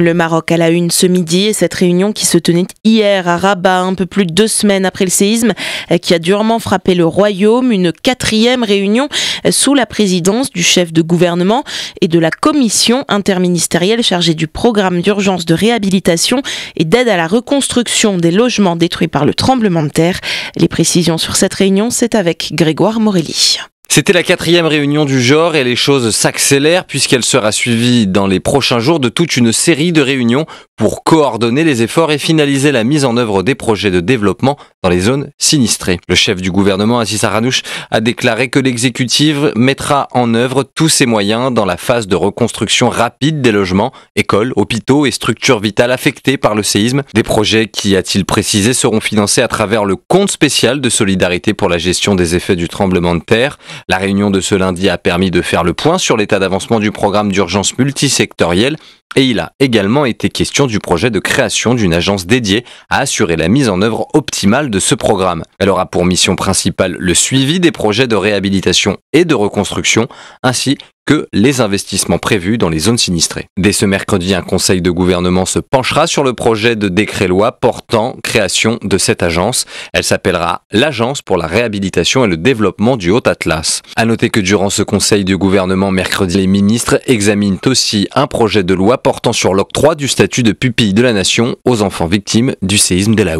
Le Maroc à la une ce midi et cette réunion qui se tenait hier à Rabat, un peu plus de deux semaines après le séisme euh, qui a durement frappé le royaume, une quatrième réunion euh, sous la présidence du chef de gouvernement et de la commission interministérielle chargée du programme d'urgence de réhabilitation et d'aide à la reconstruction des logements détruits par le tremblement de terre. Les précisions sur cette réunion, c'est avec Grégoire Morelli. C'était la quatrième réunion du genre et les choses s'accélèrent puisqu'elle sera suivie dans les prochains jours de toute une série de réunions pour coordonner les efforts et finaliser la mise en œuvre des projets de développement dans les zones sinistrées. Le chef du gouvernement, Assis Ranouche, a déclaré que l'exécutif mettra en œuvre tous ses moyens dans la phase de reconstruction rapide des logements, écoles, hôpitaux et structures vitales affectées par le séisme. Des projets qui, a-t-il précisé, seront financés à travers le compte spécial de solidarité pour la gestion des effets du tremblement de terre. La réunion de ce lundi a permis de faire le point sur l'état d'avancement du programme d'urgence multisectoriel et il a également été question du projet de création d'une agence dédiée à assurer la mise en œuvre optimale de ce programme. Elle aura pour mission principale le suivi des projets de réhabilitation et de reconstruction, ainsi que les investissements prévus dans les zones sinistrées. Dès ce mercredi, un conseil de gouvernement se penchera sur le projet de décret-loi portant création de cette agence. Elle s'appellera l'Agence pour la réhabilitation et le développement du Haut Atlas. À noter que durant ce conseil de gouvernement mercredi, les ministres examinent aussi un projet de loi portant sur l'octroi du statut de pupille de la nation aux enfants victimes du séisme de la